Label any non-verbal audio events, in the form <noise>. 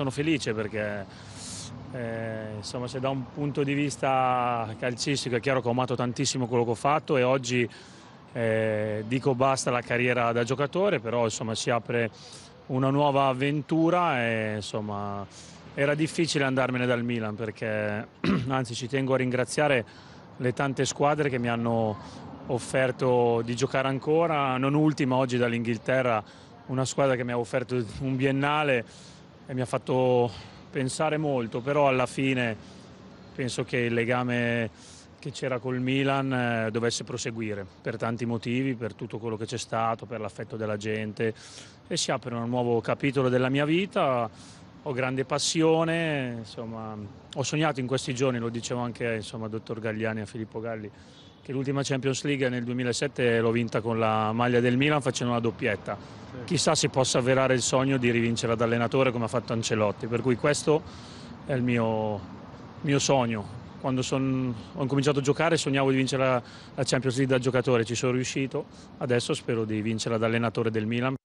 sono felice perché eh, insomma, se da un punto di vista calcistico è chiaro che ho amato tantissimo quello che ho fatto e oggi eh, dico basta la carriera da giocatore, però insomma, si apre una nuova avventura e insomma, era difficile andarmene dal Milan perché <clears throat> anzi ci tengo a ringraziare le tante squadre che mi hanno offerto di giocare ancora, non ultima oggi dall'Inghilterra, una squadra che mi ha offerto un biennale e mi ha fatto pensare molto, però alla fine penso che il legame che c'era col Milan eh, dovesse proseguire per tanti motivi, per tutto quello che c'è stato, per l'affetto della gente e si apre un nuovo capitolo della mia vita ho grande passione, insomma, ho sognato in questi giorni, lo dicevo anche insomma, al dottor Gagliani e a Filippo Galli, che l'ultima Champions League nel 2007 l'ho vinta con la maglia del Milan facendo una doppietta. Sì. Chissà se possa avverare il sogno di rivincere ad allenatore come ha fatto Ancelotti, per cui questo è il mio, mio sogno. Quando son, ho cominciato a giocare sognavo di vincere la, la Champions League da giocatore, ci sono riuscito, adesso spero di vincere ad allenatore del Milan.